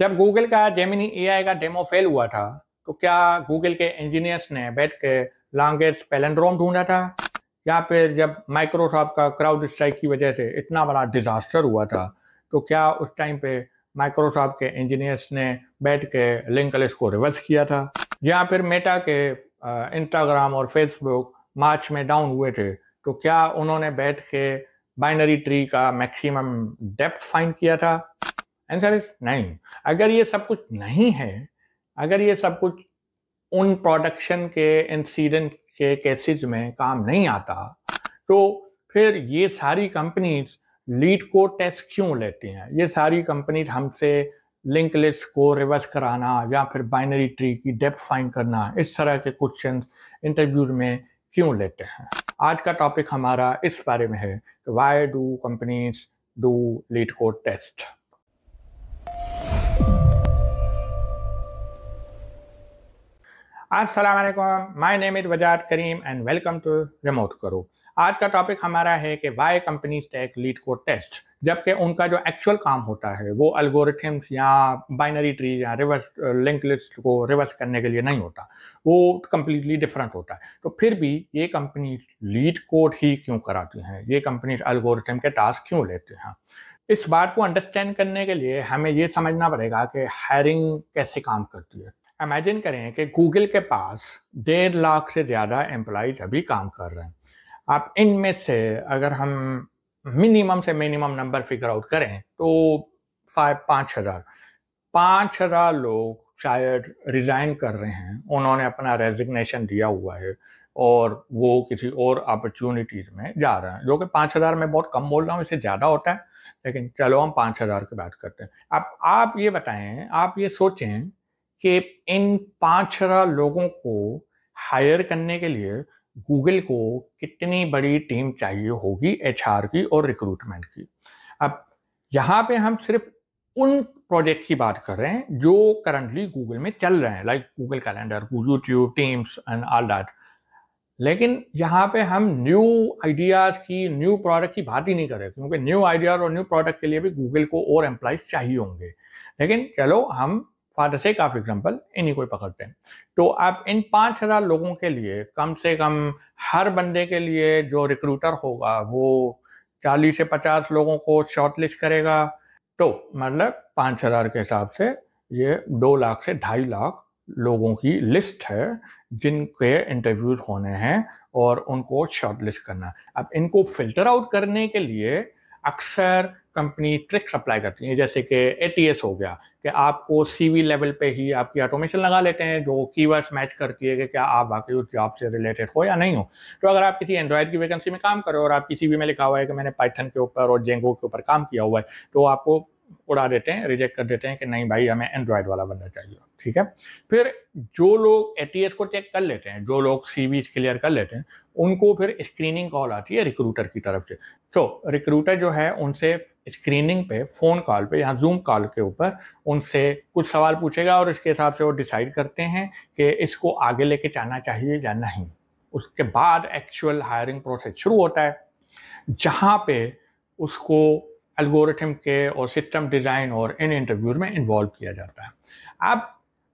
जब गूगल का Gemini AI का डेमो फेल हुआ था तो क्या गूगल के इंजीनियर्स ने बैठ के लॉन्गेस्ट पैलेंड्रोम ढूंढा था या फिर जब माइक्रोसॉफ्ट का क्राउड स्ट्राइक की वजह से इतना बड़ा डिजास्टर हुआ था तो क्या उस टाइम पे माइक्रोसॉफ्ट के इंजीनियर्स ने बैठ के लिंक लिस्ट को रिवर्स किया था या फिर मेटा के इंस्टाग्राम और फेसबुक मार्च में डाउन हुए थे तो क्या उन्होंने बैठ के बाइनरी ट्री का मैक्सिमम डेप्थ फाइंड किया था आंसर इज नहीं अगर ये सब कुछ नहीं है अगर ये सब कुछ उन प्रोडक्शन के इंसिडेंट के केसेस में काम नहीं आता तो फिर ये सारी कंपनीज लीड को टेस्ट क्यों लेती हैं ये सारी कंपनीज हमसे लिंक लिस्ट को रिवर्स कराना या फिर बाइनरी ट्री की डेप्थ फाइंड करना इस तरह के क्वेश्चन इंटरव्यूज में क्यों लेते हैं आज का टॉपिक हमारा इस बारे में है why do companies do leet को टेस्ट वालेकुम my name is Wajad Karim and welcome to remote करो आज का टॉपिक हमारा है कि वाई कंपनीज टेक लीड को टेस्ट जबकि उनका जो एक्चुअल काम होता है वो अल्गोरिथम्स या बाइनरी ट्री या रिवर्स लिंक लिस्ट को रिवर्स करने के लिए नहीं होता वो कम्प्लीटली डिफरेंट होता है तो फिर भी ये कंपनी लीड कोड ही क्यों कराती हैं ये कंपनी अल्गोरिथम के टास्क क्यों लेते हैं इस बात को अंडरस्टैंड करने के लिए हमें ये समझना पड़ेगा कि हायरिंग कैसे काम करती है इमेजिन करें कि गूगल के पास डेढ़ लाख से ज़्यादा एम्प्लॉज अभी काम कर रहे हैं आप इनमें से अगर हम मिनिमम से मिनिमम नंबर फिगर आउट करें तो फाइव पाँच हज़ार पाँच हज़ार लोग शायद रिज़ाइन कर रहे हैं उन्होंने अपना रेजिग्नेशन दिया हुआ है और वो किसी और अपॉर्चुनिटीज में जा रहे हैं जो कि पाँच हज़ार में बहुत कम बोल रहा हूँ इससे ज़्यादा होता है लेकिन चलो हम पाँच हज़ार की बात करते हैं अब आप ये बताएं आप ये सोचें कि इन पाँच हजार लोगों को हायर करने के लिए गूगल को कितनी बड़ी टीम चाहिए होगी एच की और रिक्रूटमेंट की अब यहाँ पे हम सिर्फ उन प्रोजेक्ट की बात कर रहे हैं जो करंटली गूगल में चल रहे हैं like Google calendar YouTube teams and all that लेकिन यहाँ पे हम न्यू आइडियाज़ की न्यू प्रोडक्ट की बात ही नहीं कर रहे क्योंकि न्यू आइडियाज और न्यू प्रोडक्ट के लिए भी गूगल को और एम्प्लाइज चाहिए होंगे लेकिन चलो हम for the sake of example इन्हीं को पकड़ते हैं तो आप इन पाँच हज़ार लोगों के लिए कम से कम हर बंदे के लिए जो रिक्रूटर होगा वो चालीस से पचास लोगों को शॉर्टलिस्ट करेगा तो मतलब पाँच हज़ार के हिसाब से ये दो लाख से ढाई लाख लोगों की लिस्ट है जिनके इंटरव्यूज होने हैं और उनको शॉर्टलिस्ट करना अब इनको फिल्टर आउट करने के लिए अक्सर कंपनी ट्रिक्स अप्लाई करती हैं जैसे कि ए हो गया कि आपको सीवी लेवल पे ही आपकी ऑटोमेशन लगा लेते हैं जो कीवर्ड्स मैच करती है कि क्या आप वाकई उस जॉब से रिलेटेड हो या नहीं हो तो अगर आप किसी एंड्रॉयड की वैकेंसी में काम करो और आपकी भी में लिखा हुआ है कि मैंने पाइथन के ऊपर और जेंगो के ऊपर काम किया हुआ है तो आपको उड़ा देते हैं रिजेक्ट कर देते हैं कि नहीं भाई हमें एंड्रॉयड वाला बंदा चाहिए ठीक है फिर जो लोग ए को चेक कर लेते हैं जो लोग सीवीज क्लियर कर लेते हैं उनको फिर स्क्रीनिंग कॉल आती है रिक्रूटर की तरफ से तो रिक्रूटर जो है उनसे स्क्रीनिंग पे फ़ोन कॉल पे या जूम कॉल के ऊपर उनसे कुछ सवाल पूछेगा और इसके हिसाब से वो डिसाइड करते हैं कि इसको आगे लेके जाना चाहिए या नहीं उसके बाद एक्चुअल हायरिंग प्रोसेस शुरू होता है जहाँ पे उसको एल्गोरिथम के और सिस्टम डिज़ाइन और इन इंटरव्यू में इन्वॉल्व किया जाता है आप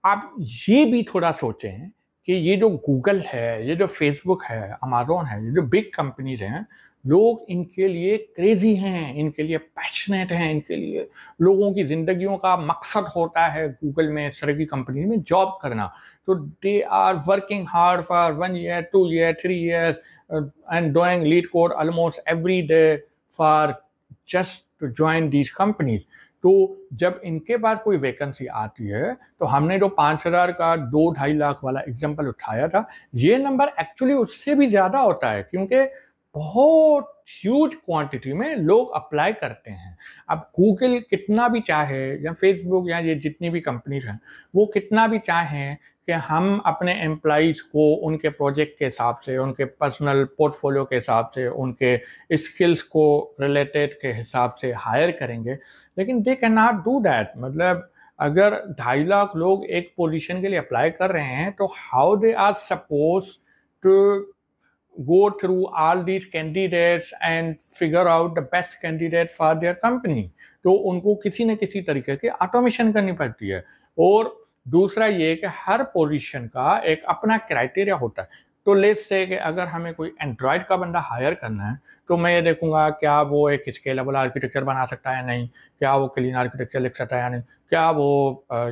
आप ये भी थोड़ा सोचें कि ये जो गूगल है ये जो फेसबुक है अमेजोन है ये जो बिग कंपनीज हैं लोग इनके लिए क्रेजी हैं इनके लिए पैशनेट हैं इनके लिए लोगों की ज़िंदगियों का मकसद होता है गूगल में सर की कंपनी में जॉब करना तो they are working hard for one year two year three year and doing leet code almost every day for just to join these companies तो जब इनके पास कोई वैकेंसी आती है तो हमने जो पाँच हज़ार का दो ढाई लाख वाला एग्जाम्पल उठाया था ये नंबर एक्चुअली उससे भी ज़्यादा होता है क्योंकि बहुत ह्यूज क्वांटिटी में लोग अप्लाई करते हैं अब गूगल कितना भी चाहे या फेसबुक या ये जितनी भी कंपनीज हैं वो कितना भी चाहें कि हम अपने एम्प्लॉज को उनके प्रोजेक्ट के हिसाब से उनके पर्सनल पोर्टफोलियो के हिसाब से उनके स्किल्स को रिलेटेड के हिसाब से हायर करेंगे लेकिन they can not do that मतलब अगर ढाई लाख लोग एक पोजीशन के लिए अप्लाई कर रहे हैं तो how they are suppose to go through all these candidates and figure out the best candidate for their company तो उनको किसी न किसी तरीके की ऑटोमेशन करनी पड़ती है और दूसरा ये कि हर पोजीशन का एक अपना क्राइटेरिया होता है तो लेट से कि अगर हमें कोई एंड्रॉयड का बंदा हायर करना है तो मैं ये देखूंगा क्या वो एक स्केलेबल आर्किटेक्चर बना सकता है या नहीं क्या वो क्लीन आर्किटेक्चर लिख सकता है या नहीं क्या वो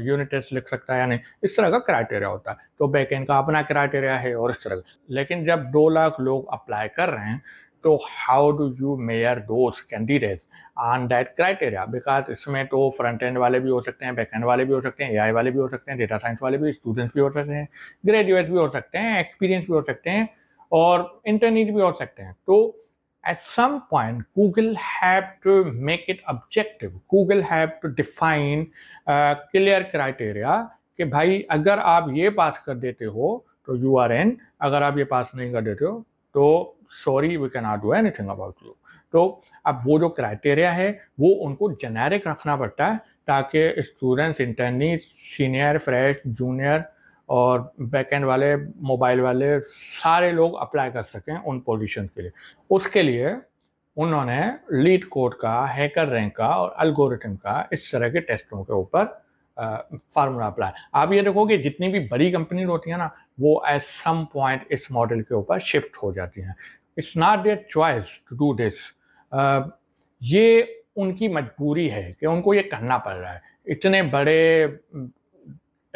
यूनिटेस्ट लिख सकता है या नहीं इस तरह का क्राइटेरिया होता है तो बैक का अपना क्राइटेरिया है और इस तरह का लेकिन जब दो लाख लोग अप्लाई कर रहे हैं तो how do you measure those candidates on that criteria because इसमें तो फ्रंट एंड वाले भी हो सकते हैं बैक एंड वाले भी हो सकते हैं एआई वाले भी हो सकते हैं डेटा साइंस वाले भी स्टूडेंट्स भी हो सकते हैं ग्रेजुएट्स भी हो सकते हैं एक्सपीरियंस भी हो सकते हैं और इंटरनेट भी हो सकते हैं तो at some point Google have to make it objective Google have to define clear criteria कि भाई अगर आप ये पास कर देते हो तो यू आर एन अगर आप ये पास नहीं कर देते हो तो sorry we can not do anything about you तो अब वो जो क्राइटेरिया है वो उनको जेनेरिक रखना पड़ता है ताकि students internee senior fresh junior और बैक एंड वाले मोबाइल वाले सारे लोग अप्लाई कर सकें उन पोजीशन के लिए उसके लिए उन्होंने लीड कोड का हैकर रैंक का और अल्गोरिथम का इस तरह के टेस्टों के ऊपर फार्मूला अप्लाई आप ये देखोगे जितनी भी बड़ी कंपनी होती है ना वो एट सम पॉइंट इस मॉडल के ऊपर शिफ्ट हो जाती हैं it's not their choice to do this ये उनकी मजबूरी है कि उनको ये करना पड़ रहा है इतने बड़े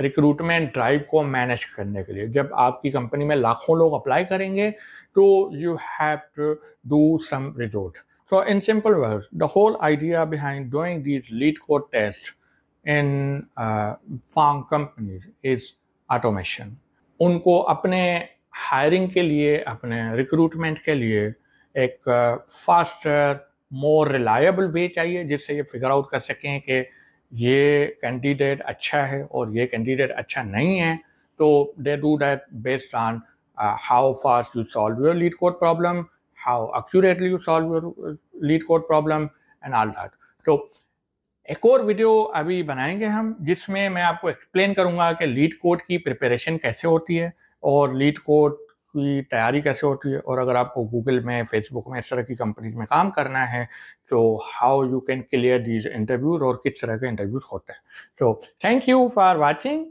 रिक्रूटमेंट ड्राइव को मैनेज करने के लिए जब आपकी कंपनी में लाखों लोग अप्लाई करेंगे तो you have to do some resort so in simple words the whole idea behind doing these LeetCode test in farm uh, farm is automation उनको अपने हायरिंग के लिए अपने रिक्रूटमेंट के लिए एक फास्टर मोर रिलायबल वे चाहिए जिससे ये फिगर आउट कर सकें कि ये कैंडिडेट अच्छा है और ये कैंडिडेट अच्छा नहीं है तो they do that based on how fast you solve your LeetCode problem how accurately you solve your LeetCode problem and all that तो एक और वीडियो अभी बनाएंगे हम जिसमें मैं आपको एक्सप्लेन करूंगा कि लीड कोड की प्रिपरेशन कैसे होती है और लीड कोड की तैयारी कैसे होती है और अगर आपको गूगल में फेसबुक में इस तरह की कंपनीज में काम करना है तो how you can clear these interviews और किस तरह के इंटरव्यूज होते हैं तो thank you for watching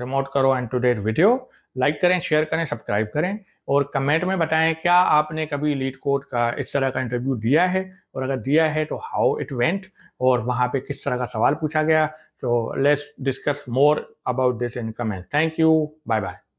remote करो एंड टूडेट वीडियो लाइक करें शेयर करें सब्सक्राइब करें और कमेंट में बताएं क्या आपने कभी लीड कोर्ट का इस तरह का इंटरव्यू दिया है और अगर दिया है तो हाउ इट वेंट और वहां पे किस तरह का सवाल पूछा गया तो let's discuss more about this in comment thank you bye bye